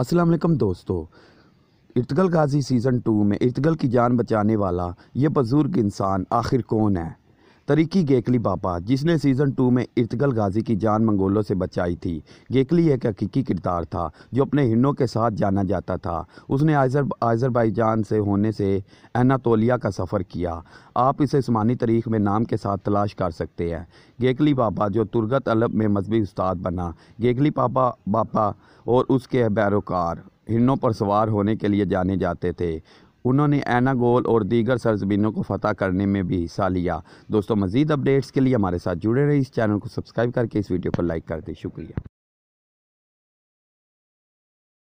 अस्सलाम वालेकुम दोस्तों इर्तगल गाजी सीज़न टू में इर्तगल की जान बचाने वाला ये बुज़ुर्ग इंसान आखिर कौन है तरीकी गेकली बापा जिसने सीज़न टू में इर्तगल गाजी की जान मंगोलों से बचाई थी गेकली एक हकीकी किरदार था जो अपने हिन्नों के साथ जाना जाता था उसने आजर आज़रबाईजान से होने से एनातोलिया का सफ़र किया आप इसे जमानी तारीख में नाम के साथ तलाश कर सकते हैं गेकली बापा जो तुर्गत अलब में मजहबी उस्ताद बना गेकली पापा बापा और उसके बैरोकार हिन्नों पर सवार होने के लिए जाने जाते थे उन्होंने एनागोल और दीगर सरजमीनों को फतह करने में भी हिस्सा लिया दोस्तों मजीद अपडेट्स के लिए हमारे साथ जुड़े रहे इस चैनल को सब्सक्राइब करके इस वीडियो को लाइक कर दें शुक्रिया